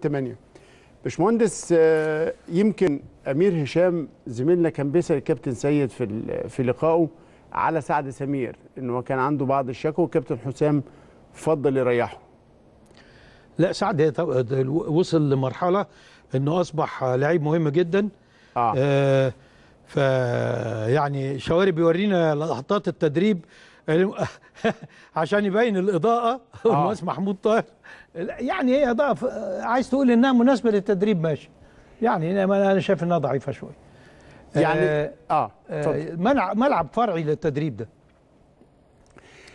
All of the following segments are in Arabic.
8 باشمهندس آه، يمكن امير هشام زميلنا كان بيسال الكابتن سيد في في لقائه على سعد سمير ان هو كان عنده بعض الشكوى والكابتن حسام فضل يريحه لا سعد وصل لمرحله انه اصبح لعيب مهم جدا اه, آه يعني شواري بيورينا لقطات التدريب عشان يبين الاضاءه آه. المهندس محمود طاهر يعني هي اضاءه عايز تقول انها مناسبه للتدريب ماشي يعني انا شايف انها ضعيفه شويه يعني اه, آه, آه ملعب ملعب فرعي للتدريب ده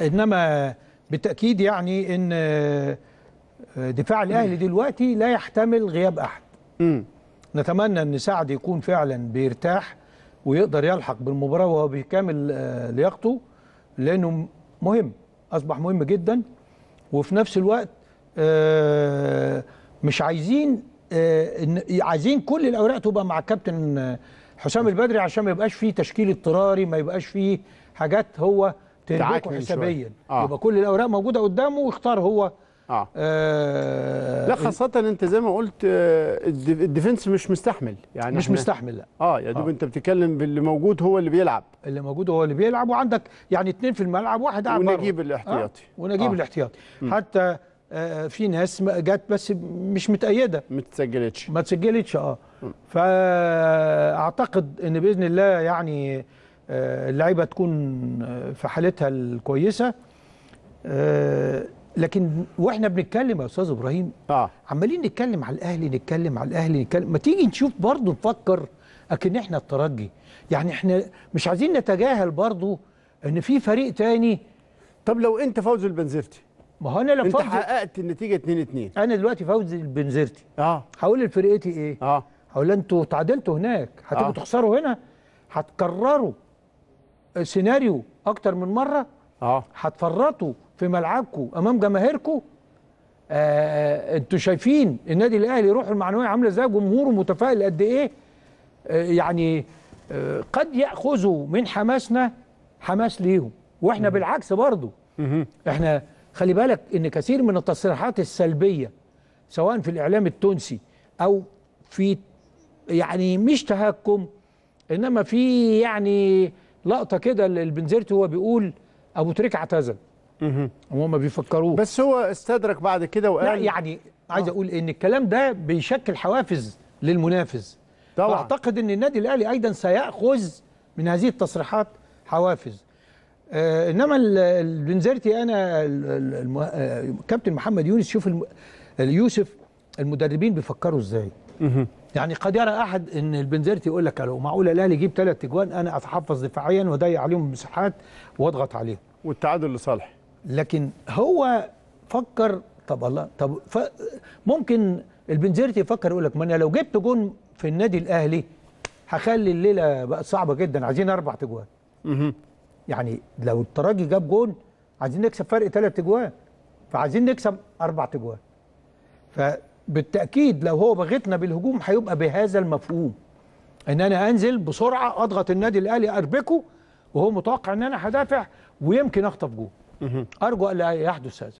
انما بالتاكيد يعني ان آه، دفاع الاهلي دلوقتي لا يحتمل غياب احد م. نتمنى ان سعد يكون فعلا بيرتاح ويقدر يلحق بالمباراه وهو بكامل آه، لياقته لانه مهم اصبح مهم جدا وفي نفس الوقت آه، مش عايزين آه، عايزين كل الاوراق تبقى مع الكابتن آه، حسام البدري عشان ما يبقاش فيه تشكيل اضطراري ما يبقاش فيه حاجات هو تهلكه حسابيا آه. يبقى كل الاوراق موجوده قدامه ويختار هو آه. آه. لا خاصة انت زي ما قلت آه، الديفنس مش مستحمل يعني مش مستحمل لا اه يا دوب آه. انت بتتكلم باللي موجود هو اللي بيلعب اللي موجود هو اللي بيلعب وعندك يعني اثنين في الملعب واحد قاعد ونجيب الاحتياطي آه. ونجيب آه. الاحتياطي حتى آه في ناس جت بس مش متأيدة ما تسجلتش ما تسجلتش اه م. فاعتقد ان باذن الله يعني آه، اللعيبه تكون في حالتها الكويسه لكن واحنا بنتكلم يا استاذ ابراهيم اه عمالين نتكلم على الاهلي نتكلم على الاهلي نتكلم ما تيجي نشوف برضه نفكر اكن احنا الترجي يعني احنا مش عايزين نتجاهل برضه ان في فريق تاني طب لو انت فوز البنزرتي ما هو انا لو انت فوز حققت النتيجه 2 2 انا دلوقتي فوز البنزرتي اه هقول لفرقتي ايه؟ اه هقول انتوا تعادلتوا هناك هتبقوا آه. تخسروا هنا هتكرروا سيناريو اكتر من مره اه هتفرطوا في ملعبكم امام جماهيركم آه، آه، انتوا شايفين النادي الاهلي روحه المعنويه عامله ازاي جمهوره متفائل قد ايه آه، يعني قد ياخذوا من حماسنا حماس ليهم واحنا بالعكس برضه احنا خلي بالك ان كثير من التصريحات السلبيه سواء في الاعلام التونسي او في يعني مش تهكم انما في يعني لقطه كده البنزرتي هو بيقول ابو تريك اعتزل هم ما بيفكروش بس هو استدرك بعد كده وقال لا يعني عايز آه. اقول ان الكلام ده بيشكل حوافز للمنافس طبعا واعتقد ان النادي الاهلي ايضا سياخذ من هذه التصريحات حوافز آه انما البنزرتي انا آه، كابتن محمد يونس شوف يوسف المدربين بيفكروا ازاي يعني قد يرى احد ان البنزرتي يقول لك لو معقول الاهلي يجيب ثلاث اجوان انا اتحفظ دفاعيا واضيع عليهم مساحات واضغط عليهم والتعادل لصالحي لكن هو فكر طب الله طب ف ممكن البنزيرتي يفكر يقول لك ما انا لو جبت جون في النادي الاهلي هخلي الليله بقت صعبه جدا عايزين اربع تجوان يعني لو الترجي جاب جون عايزين نكسب فرق ثلاث تجوان فعايزين نكسب اربع تجوان فبالتاكيد لو هو بغتنا بالهجوم هيبقى بهذا المفهوم ان انا انزل بسرعه اضغط النادي الاهلي اربكه وهو متوقع ان انا هدافع ويمكن اخطف جون أرجو ألا يحدث هذا